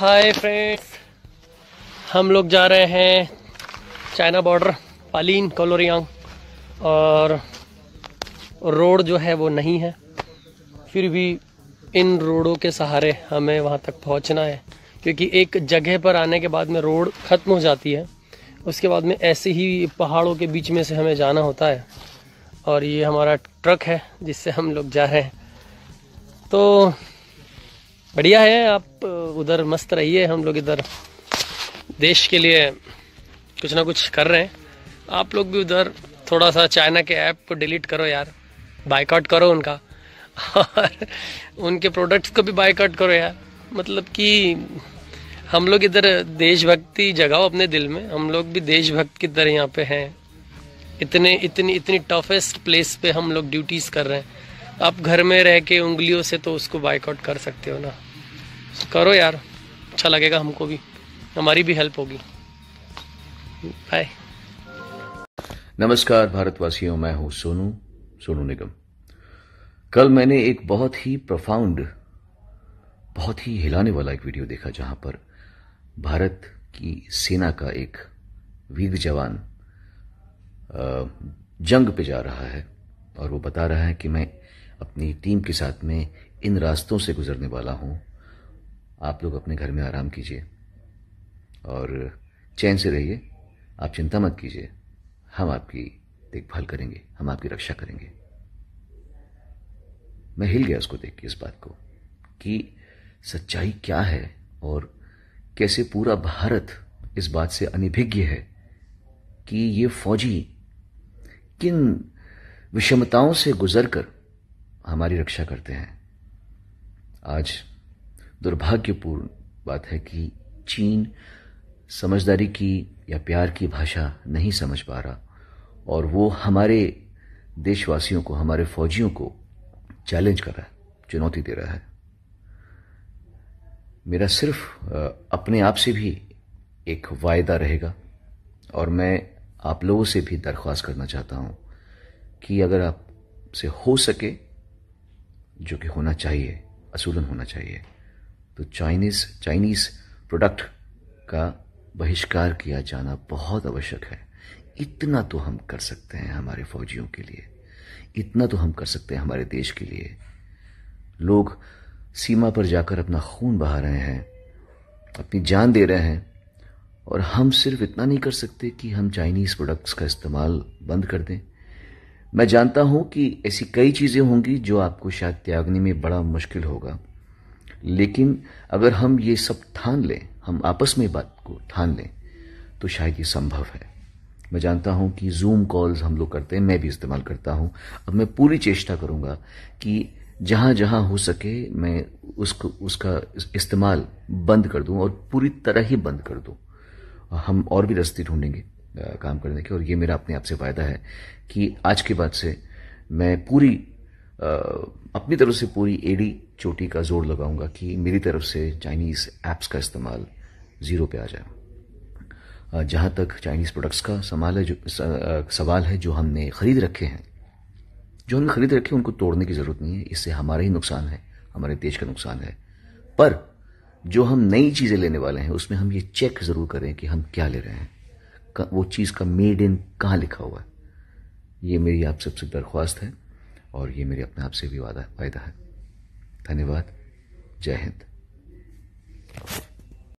hi friends हम लोग जा रहे हैं चाइना बॉर्डर पालीन कोलोरियांग और रोड जो है वो नहीं है फिर भी इन रोडों के सहारे हमें वहाँ तक पहुँचना है क्योंकि एक जगह पर आने के बाद में रोड ख़त्म हो जाती है उसके बाद में ऐसे ही पहाड़ों के बीच में से हमें जाना होता है और ये हमारा ट्रक है जिससे हम लोग जा रहे हैं तो बढ़िया है आप उधर मस्त रहिए हम लोग इधर देश के लिए कुछ ना कुछ कर रहे हैं आप लोग भी उधर थोड़ा सा चाइना के ऐप को डिलीट करो यार बाइकआउट करो उनका और उनके प्रोडक्ट्स को भी बाइकआउट करो यार मतलब कि हम लोग इधर देशभक्ति जगाओ अपने दिल में हम लोग भी देशभक्त की तरह यहाँ पे हैं इतने इतनी इतनी टफेस्ट प्लेस पे हम लोग ड्यूटीज़ कर रहे हैं आप घर में रह के उंगलियों से तो उसको बाइकआउट कर सकते हो ना करो यार अच्छा लगेगा हमको भी हमारी भी हेल्प होगी बाय नमस्कार भारतवासियों मैं हूं सोनू सोनू निगम कल मैंने एक बहुत ही प्रोफाउंड बहुत ही हिलाने वाला एक वीडियो देखा जहां पर भारत की सेना का एक वीर जवान जंग पे जा रहा है और वो बता रहा है कि मैं अपनी टीम के साथ में इन रास्तों से गुज़रने वाला हूँ आप लोग अपने घर में आराम कीजिए और चैन से रहिए आप चिंता मत कीजिए हम आपकी देखभाल करेंगे हम आपकी रक्षा करेंगे मैं हिल गया उसको देख के इस बात को कि सच्चाई क्या है और कैसे पूरा भारत इस बात से अनिभिज्ञ है कि ये फौजी किन विषमताओं से गुजरकर हमारी रक्षा करते हैं आज दुर्भाग्यपूर्ण बात है कि चीन समझदारी की या प्यार की भाषा नहीं समझ पा रहा और वो हमारे देशवासियों को हमारे फौजियों को चैलेंज कर रहा है चुनौती दे रहा है मेरा सिर्फ अपने आप से भी एक वायदा रहेगा और मैं आप लोगों से भी दरख्वास्त करना चाहता हूँ कि अगर आपसे हो सके जो कि होना चाहिए असूलन होना चाहिए तो चाइनीज़ चाइनीज़ प्रोडक्ट का बहिष्कार किया जाना बहुत आवश्यक है इतना तो हम कर सकते हैं हमारे फौजियों के लिए इतना तो हम कर सकते हैं हमारे देश के लिए लोग सीमा पर जाकर अपना खून बहा रहे हैं अपनी जान दे रहे हैं और हम सिर्फ इतना नहीं कर सकते कि हम चाइनीज़ प्रोडक्ट्स का इस्तेमाल बंद कर दें मैं जानता हूं कि ऐसी कई चीज़ें होंगी जो आपको शायद त्यागने में बड़ा मुश्किल होगा लेकिन अगर हम ये सब ठान लें हम आपस में बात को ठान लें तो शायद ये संभव है मैं जानता हूं कि जूम कॉल्स हम लोग करते हैं मैं भी इस्तेमाल करता हूं अब मैं पूरी चेष्टा करूंगा कि जहां जहां हो सके मैं उसको उसका इस्तेमाल बंद कर दूं और पूरी तरह ही बंद कर दूं हम और भी रस्ते ढूंढेंगे काम करने के और ये मेरा अपने आप से वायदा है कि आज के बाद से मैं पूरी अपनी तरफ से पूरी एडी चोटी का जोर लगाऊंगा कि मेरी तरफ से चाइनीज़ ऐप्स का इस्तेमाल ज़ीरो पे आ जाए जहाँ तक चाइनीज़ प्रोडक्ट्स का सवाल है जो सवाल है जो हमने ख़रीद रखे हैं जो हमने ख़रीद रखे हैं उनको तोड़ने की ज़रूरत नहीं है इससे हमारा ही नुकसान है हमारे देश का नुकसान है पर जो हम नई चीज़ें लेने वाले हैं उसमें हम ये चेक ज़रूर करें कि हम क्या ले रहे हैं का वो चीज़ का मेड इन कहाँ लिखा हुआ है ये मेरी आप सबसे दरख्वास्त है और ये मेरे अपने आप से भी वादा वायदा है धन्यवाद जय हिंद